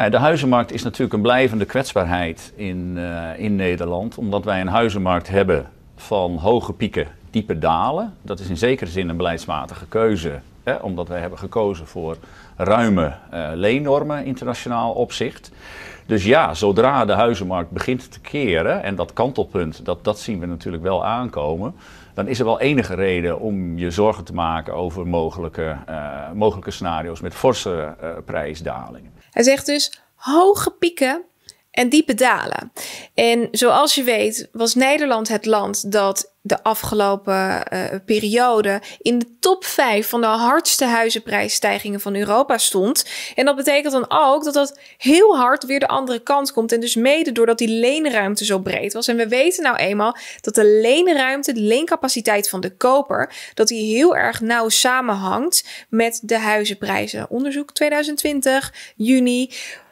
Nou, de huizenmarkt is natuurlijk een blijvende kwetsbaarheid in, eh, in Nederland, omdat wij een huizenmarkt hebben van hoge pieken, diepe dalen. Dat is in zekere zin een beleidsmatige keuze, hè, omdat wij hebben gekozen voor ruime uh, leennormen internationaal opzicht. Dus ja, zodra de huizenmarkt begint te keren, en dat kantelpunt, dat, dat zien we natuurlijk wel aankomen, dan is er wel enige reden om je zorgen te maken over mogelijke, eh, mogelijke scenario's met forse prijsdalingen. Hij zegt dus hoge pieken en diepe dalen. En zoals je weet was Nederland het land dat de afgelopen uh, periode in de top 5 van de hardste huizenprijsstijgingen van Europa stond. En dat betekent dan ook dat dat heel hard weer de andere kant komt. En dus mede doordat die leenruimte zo breed was. En we weten nou eenmaal dat de leenruimte, de leencapaciteit van de koper, dat die heel erg nauw samenhangt met de huizenprijzen. Onderzoek 2020, juni.